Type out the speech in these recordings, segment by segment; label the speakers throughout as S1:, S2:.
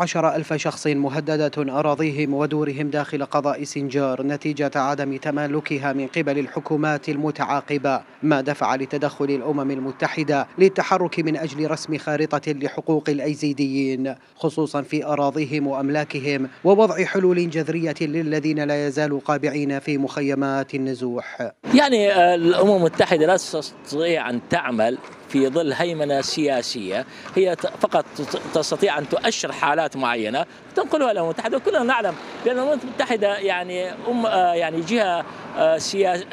S1: عشر ألف شخص مهددة أراضيهم ودورهم داخل قضاء سنجار نتيجة عدم تمالكها من قبل الحكومات المتعاقبة ما دفع لتدخل الأمم المتحدة للتحرك من أجل رسم خارطة لحقوق الأيزيديين خصوصا في أراضيهم وأملاكهم ووضع حلول جذرية للذين لا يزالوا قابعين في مخيمات النزوح
S2: يعني آه، الأمم المتحدة لا تستطيع أن تعمل في ظل هيمنة سياسية هي فقط تستطيع أن تؤشر حالات معينة تنقلها للأمم المتحدة وكلنا نعلم بأن الأمم المتحدة يعني أم آه، يعني جهة آه،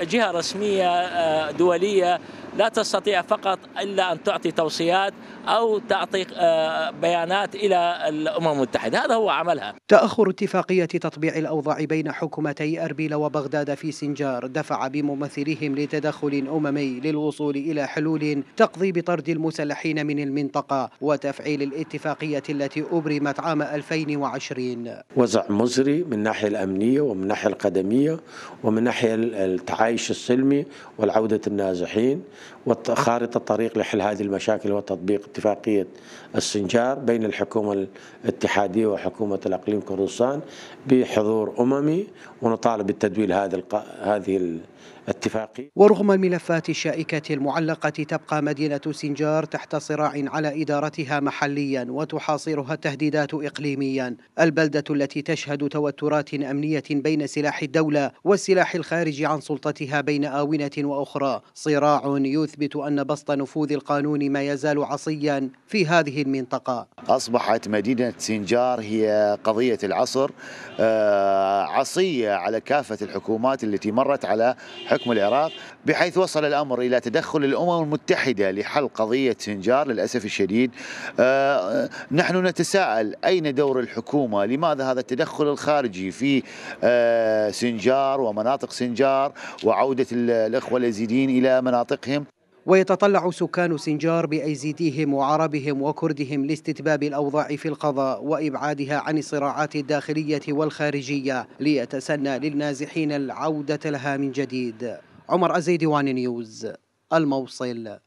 S2: جهة رسمية آه، دولية لا تستطيع فقط إلا أن تعطي توصيات أو تعطي آه، بيانات إلى الأمم المتحدة هذا هو عملها
S1: تأخر اتفاقية تطبيع الأوضاع بين حكومتي أربيل وبغداد في سنجار دفع بممثليهم لتدخل أممي للوصول إلى حلول تقضي بطرد المسلحين من المنطقة وتفعيل الاتفاقية التي أبرمت عام 2020
S3: وزع مزري من الناحية الأمنية ومن الناحية القدمية ومن ناحيه التعايش السلمي والعودة النازحين وخارطة طريق لحل هذه المشاكل وتطبيق اتفاقية السنجار بين الحكومة الاتحادية وحكومة الأقليم كردستان بحضور أممي ونطالب بالتدويل هذه اتفاقي ورغم
S1: الملفات الشائكة المعلقة تبقى مدينة سنجار تحت صراع على إدارتها محليا وتحاصرها التهديدات إقليميا البلدة التي تشهد توترات أمنية بين سلاح الدولة والسلاح الخارج عن سلطتها بين آونة وأخرى صراع يثبت أن بسط نفوذ القانون ما يزال عصيا في هذه المنطقة
S4: أصبحت مدينة سنجار هي قضية العصر آه، عصية على كافة الحكومات التي مرت على حكم العراق بحيث وصل الأمر إلى تدخل الأمم المتحدة لحل قضية سنجار للأسف الشديد آه، نحن نتساءل أين دور الحكومة لماذا هذا التدخل الخارجي في آه، سنجار ومناطق سنجار وعودة الإخوة اليزيديين إلى مناطقهم
S1: ويتطلع سكان سنجار بأيزيديهم وعربهم وكردهم لاستتباب الأوضاع في القضاء وإبعادها عن الصراعات الداخلية والخارجية ليتسنى للنازحين العودة لها من جديد عمر أزيدي وان نيوز الموصل